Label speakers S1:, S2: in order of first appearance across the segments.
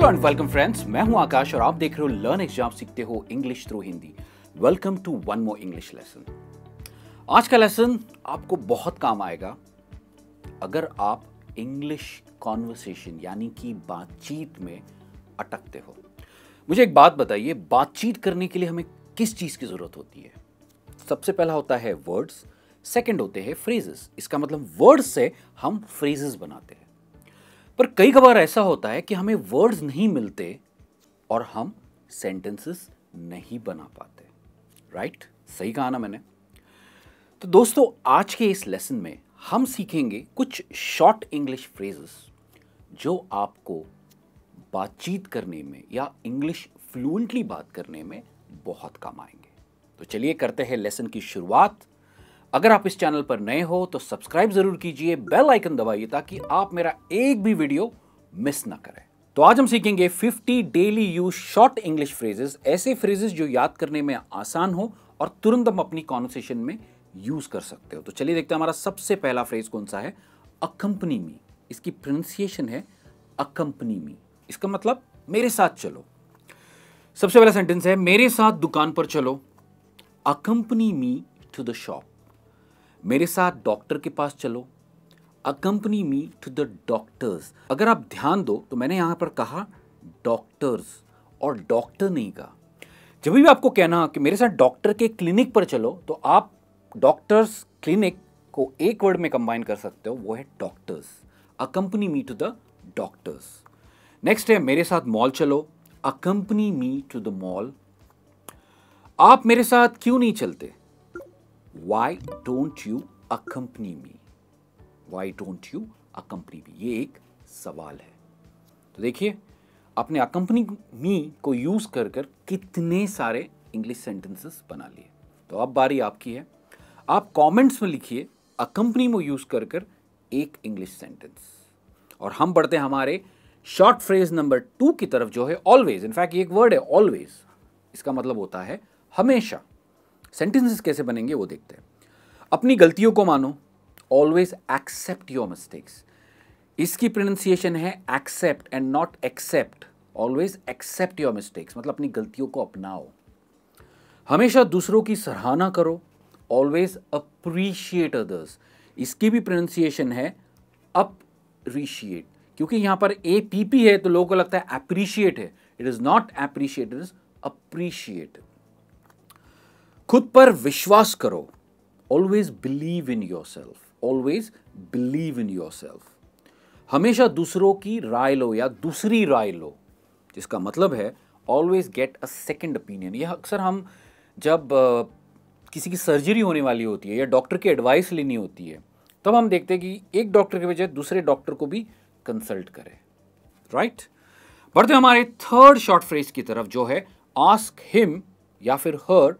S1: Hello and welcome friends मैं हूं आकाश और आप देख रहे हो लर्न एग्जाम सीखते हो English through Hindi welcome to one more English lesson आज का लेसन आपको बहुत काम आएगा अगर आप इंग्लिश कॉन्वर्सेशन यानी कि बातचीत में अटकते हो मुझे एक बात बताइए बातचीत करने के लिए हमें किस चीज़ की ज़रूरत होती है सबसे पहला होता है वर्ड्स सेकंड होते हैं फ्रेजेस इसका मतलब वर्ड्स से हम फ्रेजेस बनाते हैं पर कई कबार ऐसा होता है कि हमें वर्ड्स नहीं मिलते और हम सेंटेंसेस नहीं बना पाते राइट right? सही कहा ना मैंने तो दोस्तों आज के इस लेसन में हम सीखेंगे कुछ शॉर्ट इंग्लिश फ्रेजेस जो आपको बातचीत करने में या इंग्लिश फ्लुएंटली बात करने में बहुत काम आएंगे तो चलिए करते हैं लेसन की शुरुआत अगर आप इस चैनल पर नए हो तो सब्सक्राइब जरूर कीजिए बेल आइकन दबाइए ताकि आप मेरा एक भी वीडियो मिस ना करें तो आज हम सीखेंगे 50 daily use short English phrases ऐसे फ्रेजेस जो याद करने में आसान हो और तुरंत हम अपनी कॉन्वर्सेशन में यूज कर सकते हो तो चलिए देखते हैं हमारा सबसे पहला फ्रेज कौन सा है अकम्पनी मी इसकी प्रोनाउंसिएशन है अकम्पनी मी इसका मतलब मेरे साथ चलो सबसे पहला सेंटेंस है मेरे साथ दुकान पर चलो accompany me to the shop मेरे साथ डॉक्टर के पास चलो accompany me to the doctor's अगर आप ध्यान दो तो मैंने यहाँ पर कहा डॉक्टर्स और डॉक्टर नहीं कहा जब भी आपको कहना कि मेरे साथ डॉक्टर के क्लिनिक पर चलो तो आप डॉक्टर्स क्लिनिक को एक वर्ड में कंबाइन कर सकते हो वो है doctor's accompany me to the doctor's next है मेरे साथ मॉल चलो accompany me to the mall आप मेरे साथ क्यों नहीं चलते why don't you accompany me why don't you accompany me ये एक सवाल है तो देखिए अपने अकम्पनी मी को यूज़ कर कर कितने सारे इंग्लिश सेंटेंसेस बना लिए तो अब बारी आपकी है आप कमेंट्स में लिखिए अकम्पनी में यूज़ कर कर एक इंग्लिश सेंटेंस और हम बढ़ते हैं हमारे शॉर्ट फ्रेज नंबर टू की तरफ जो है ऑलवेज इनफैक्ट एक वर्ड है ऑलवेज इसका मतलब होता है हमेशा सेंटेंसेस कैसे बनेंगे वो देखते हैं अपनी गलतियों को मानो ऑलवेज एक्सेप्ट योर मिस्टेक्स इसकी प्रोनंसिएशन है accept and not except always accept your mistakes मतलब अपनी गलतियों को अपनाओ हमेशा दूसरों की सराहना करो ऑलवेज अप्रीशिएट अदर्स इसकी भी प्रोनंसिएशन है अप्रीशिएट क्योंकि यहां पर ए पी पी है तो लोगों को लगता है अप्रीशिएट है it is not appreciate it is appreciate खुद पर विश्वास करो always believe in yourself always believe in yourself हमेशा दूसरों की राय लो या दूसरी राय लो जिसका मतलब है always get a second opinion यह अक्सर हम जब आ, किसी की सर्जरी होने वाली होती है या डॉक्टर की एडवाइस लेनी होती है तब हम देखते हैं कि एक डॉक्टर के बजाय दूसरे डॉक्टर को भी कंसल्ट करें राइट बढ़ते हमारे थर्ड शॉर्ट फ्रेज की तरफ जो है आस्क हिम या फिर हर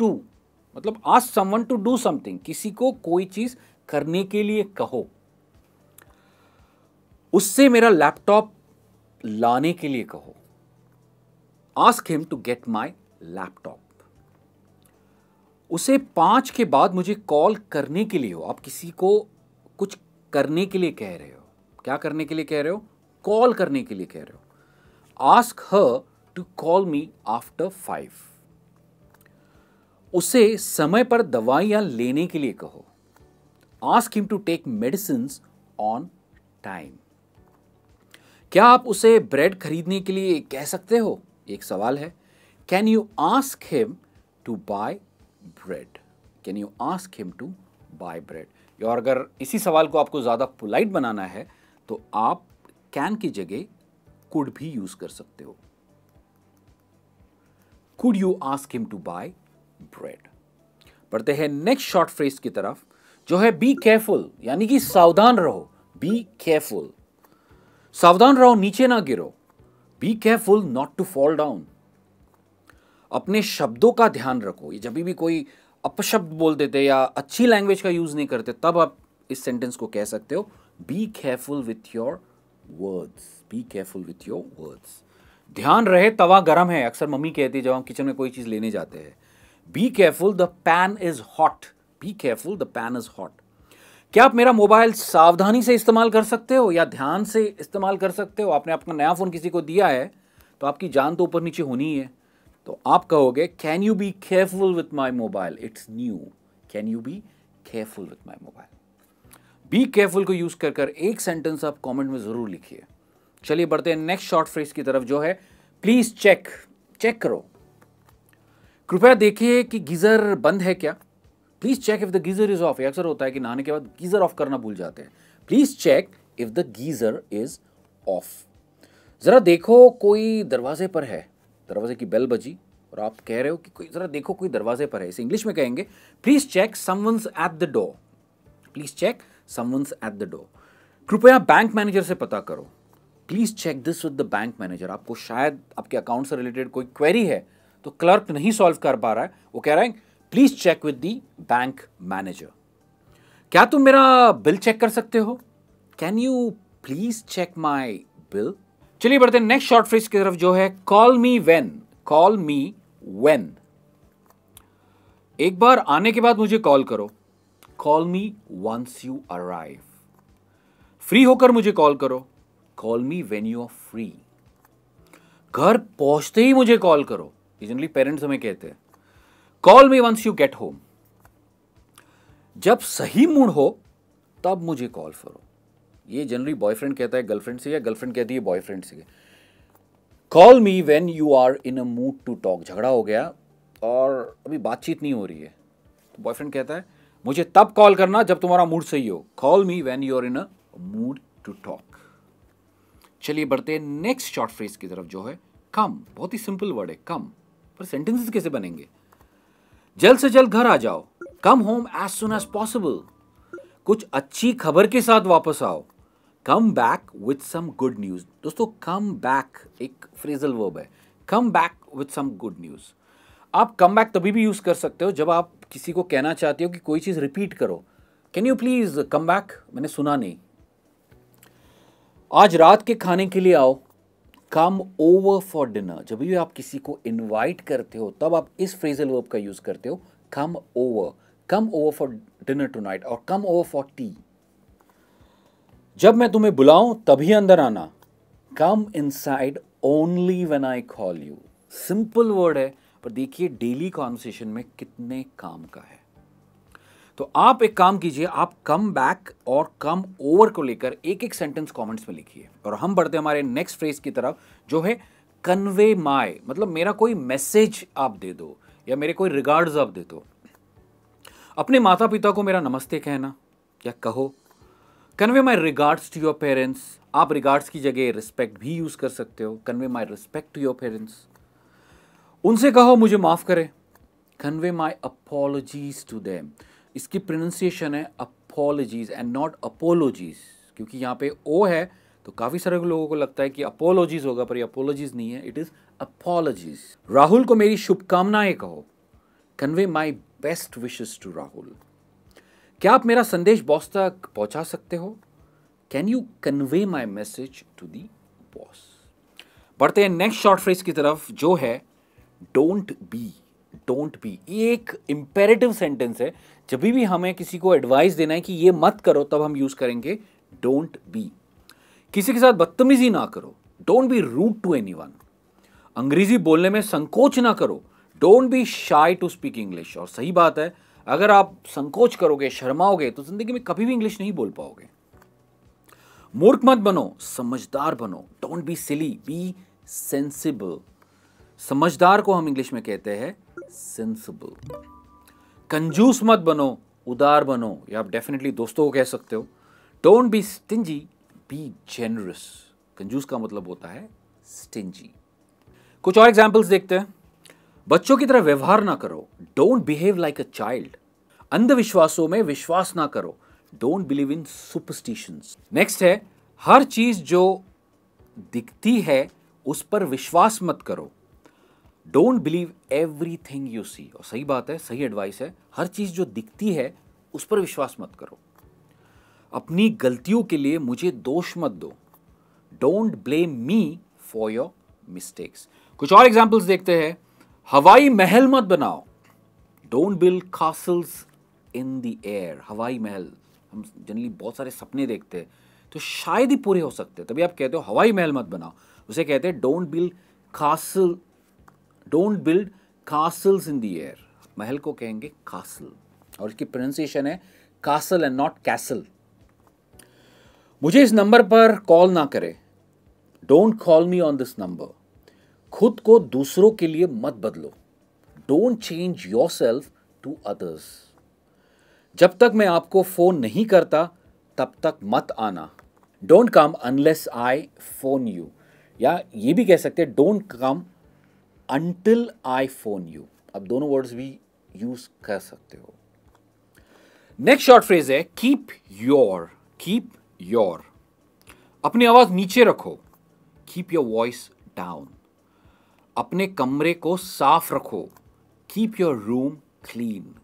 S1: टू मतलब आज समवन टू डू समथिंग किसी को कोई चीज करने के लिए कहो उससे मेरा लैपटॉप लाने के लिए कहो ask him to get my laptop उसे पांच के बाद मुझे कॉल करने के लिए हो आप किसी को कुछ करने के लिए कह रहे हो क्या करने के लिए कह रहे हो कॉल करने के लिए कह रहे हो ask her to call me after five उसे समय पर दवाइयां लेने के लिए कहो ask him to take medicine on time क्या आप उसे ब्रेड खरीदने के लिए कह सकते हो एक सवाल है can you ask him to buy bread can you ask him to buy bread और अगर इसी सवाल को आपको ज़्यादा पोलाइट बनाना है तो आप कैन की जगह कुड भी यूज़ कर सकते हो could you ask him to buy bread पढ़ते हैं नेक्स्ट शॉर्ट फ्रेज की तरफ जो है बी केयरफुल यानी कि सावधान रहो बी केयरफुल सावधान रहो नीचे ना गिरो be careful not to fall down अपने शब्दों का ध्यान रखो ये जब भी कोई अपशब्द बोल देते या अच्छी लैंग्वेज का यूज़ नहीं करते तब आप इस सेंटेंस को कह सकते हो be careful with your words be careful with your words ध्यान रहे तवा गर्म है अक्सर मम्मी कहती है जब हम किचन में कोई चीज़ लेने जाते हैं be careful the pan is hot be careful the pan is hot क्या आप मेरा मोबाइल सावधानी से इस्तेमाल कर सकते हो या ध्यान से इस्तेमाल कर सकते हो आपने आपका नया फ़ोन किसी को दिया है तो आपकी जान तो ऊपर नीचे होनी है तो आप कहोगे can you be careful with my mobile it's new can you be careful with my mobile be careful को यूज़ कर कर एक सेंटेंस आप कमेंट में ज़रूर लिखिए चलिए बढ़ते हैं नेक्स्ट शॉर्ट फ्रेज की तरफ जो है प्लीज़ चेक चेक करो कृपया देखिए कि गीज़र बंद है क्या please check if the geyser is off अक्सर होता है कि नहाने के बाद गीज़र ऑफ करना भूल जाते हैं please check if the geyser is off ज़रा देखो कोई दरवाजे पर है दरवाजे की बेल बजी और आप कह रहे हो कि कोई ज़रा देखो कोई दरवाजे पर है इसे इंग्लिश में कहेंगे please check someone's at the door please check someone's at the door कृपया बैंक मैनेजर से पता करो please check this with the bank manager आपको शायद आपके अकाउंट से रिलेटेड कोई क्वेरी है तो क्लर्क नहीं सॉल्व कर पा रहा है वो कह रहा है please check with the bank manager क्या तुम मेरा बिल चेक कर सकते हो can you please check my bill चलिए बढ़ते नेक्स्ट शॉर्ट फ्रेज की तरफ जो है call me when call me when एक बार आने के बाद मुझे कॉल करो call me once you arrive free होकर मुझे कॉल करो call me when you are free घर पहुंचते ही मुझे कॉल करो जनरली पेरेंट्स हमें कहते हैं call me once you get home जब सही मूड हो तब मुझे कॉल करो ये जनरली बॉयफ्रेंड कहता है गर्लफ्रेंड से या गर्लफ्रेंड कहती है बॉयफ्रेंड से call me when you are in a mood to talk झगड़ा हो गया और अभी बातचीत नहीं हो रही है तो बॉयफ्रेंड कहता है मुझे तब कॉल करना जब तुम्हारा मूड सही हो call me when you are in a mood to talk चलिए बढ़ते नेक्स्ट शॉर्ट फ्रेज की तरफ जो है कम बहुत ही सिंपल वर्ड है कम पर सेंटेंसेस कैसे बनेंगे जल्द से जल्द घर आ जाओ come home as soon as possible कुछ अच्छी खबर के साथ वापस आओ come back with some good news दोस्तों कम बैक एक फ्रेजल वर्ब है come back with some good news आप कम बैक तभी भी यूज कर सकते हो जब आप किसी को कहना चाहते हो कि कोई चीज रिपीट करो can you please come back मैंने सुना नहीं आज रात के खाने के लिए आओ कम ओवर फॉर डिनर जब भी आप किसी को इनवाइट करते हो तब आप इस फ्रेजल वर्ब का यूज़ करते हो come over come over for dinner tonight और कम ओवर फॉर टी जब मैं तुम्हें बुलाऊं तभी अंदर आना come inside only when I call you simple word है पर देखिए डेली कॉन्वर्सेशन में कितने काम का है तो आप एक काम कीजिए आप कम बैक और कम ओवर को लेकर एक एक सेंटेंस कमेंट्स में लिखिए और हम बढ़ते हैं हमारे नेक्स्ट फ्रेज की तरफ जो है कन्वे माय मतलब मेरा कोई मैसेज आप दे दो या मेरे कोई रिगार्ड्स आप दे दो अपने माता पिता को मेरा नमस्ते कहना या कहो convey my regards to your parents आप रिगार्ड्स की जगह रिस्पेक्ट भी यूज़ कर सकते हो convey my respect to your parents उनसे कहो मुझे माफ़ करें convey my apologies to them इसकी प्रोनंसिएशन है अपोलोजीज एंड नॉट अपोलोजीज क्योंकि यहाँ पे ओ है तो काफ़ी सारे लोगों को लगता है कि अपोलॉजीज होगा पर ये अपोलॉजीज नहीं है इट इज़ अपोलॉजीज राहुल को मेरी शुभकामनाएं कहो convey my best wishes to Rahul क्या आप मेरा संदेश बॉस तक पहुंचा सकते हो can you convey my message to the boss बढ़ते हैं नेक्स्ट शॉर्ट फ्रेज की तरफ जो है डोंट बी डोंट बी ये एक इम्पेरेटिव सेंटेंस है जब भी हमें किसी को एडवाइस देना है कि ये मत करो तब हम यूज़ करेंगे डोंट बी किसी के साथ बदतमीजी ना करो don't be rude to anyone अंग्रेजी बोलने में संकोच ना करो don't be shy to speak English और सही बात है अगर आप संकोच करोगे शर्माओगे तो जिंदगी में कभी भी इंग्लिश नहीं बोल पाओगे मूर्ख मत बनो समझदार बनो don't be silly be sensible समझदार को हम इंग्लिश में कहते हैं सेंसिबल कंजूस मत बनो उदार बनो या आप डेफिनेटली दोस्तों को कह सकते हो don't be stingy be generous कंजूस का मतलब होता है स्टिंजी कुछ और एग्जाम्पल्स देखते हैं बच्चों की तरह व्यवहार ना करो don't behave like a child अंधविश्वासों में विश्वास ना करो don't believe in superstitions next है हर चीज जो दिखती है उस पर विश्वास मत करो don't believe everything you see और सही बात है सही एडवाइस है हर चीज़ जो दिखती है उस पर विश्वास मत करो अपनी गलतियों के लिए मुझे दोष मत दो don't blame me for your mistakes कुछ और एग्जाम्पल्स देखते हैं हवाई महल मत बनाओ don't build castles in the air हवाई महल हम जनरली बहुत सारे सपने देखते हैं तो शायद ही पूरे हो सकते हैं तभी आप कहते हो हवाई महल मत बनाओ उसे कहते हैं don't build castle don't build castles in the air महल को कहेंगे कासल और इसकी प्रोनाउंसिएशन है कासल एंड नॉट कैसल मुझे इस नंबर पर कॉल ना करें don't call me on this number खुद को दूसरों के लिए मत बदलो don't change yourself to others जब तक मैं आपको फ़ोन नहीं करता तब तक मत आना don't come unless I phone you या ये भी कह सकते हैं don't come until I phone you अब दोनों वर्ड्स भी यूज कर सकते हो नेक्स्ट शॉर्ट फ्रेज है कीप योर कीप योर अपनी आवाज नीचे रखो कीप योर वॉइस डाउन अपने कमरे को साफ रखो कीप योर रूम क्लीन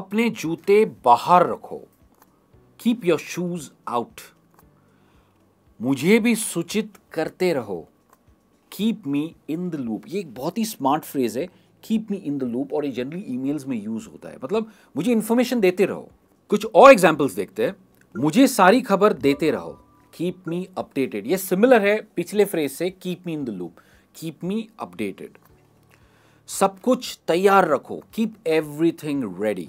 S1: अपने जूते बाहर रखो कीप योर शूज आउट मुझे भी सूचित करते रहो keep me in the loop ये एक बहुत ही स्मार्ट फ्रेज़ है keep me in the loop और ये जनरली ई में यूज़ होता है मतलब मुझे इन्फॉर्मेशन देते रहो कुछ और एग्जाम्पल्स देखते हैं मुझे सारी खबर देते रहो कीप मी अपडेटेड ये सिमिलर है पिछले फ्रेज से keep me in the loop keep me updated सब कुछ तैयार रखो कीप एवरीथिंग रेडी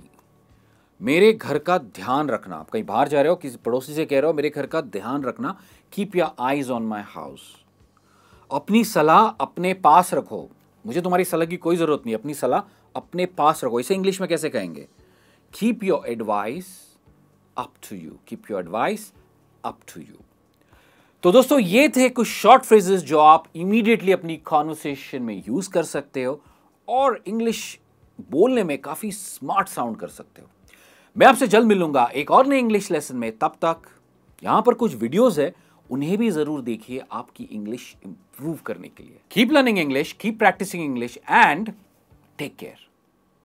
S1: मेरे घर का ध्यान रखना आप कहीं बाहर जा रहे हो किसी पड़ोसी से कह रहे हो मेरे घर का ध्यान रखना keep your eyes on my house अपनी सलाह अपने पास रखो मुझे तुम्हारी सलाह की कोई ज़रूरत नहीं अपनी सलाह अपने पास रखो इसे इंग्लिश में कैसे कहेंगे keep your advice up to you keep your advice up to you तो दोस्तों ये थे कुछ शॉर्ट फ्रेजेस जो आप इमीडिएटली अपनी कॉन्वर्सेशन में यूज़ कर सकते हो और इंग्लिश बोलने में काफ़ी स्मार्ट साउंड कर सकते हो मैं आपसे जल्द मिलूंगा एक और नए इंग्लिश लेसन में तब तक यहां पर कुछ वीडियोज़ है उन्हें भी जरूर देखिए आपकी इंग्लिश इंप्रूव करने के लिए keep learning English keep practising English and take care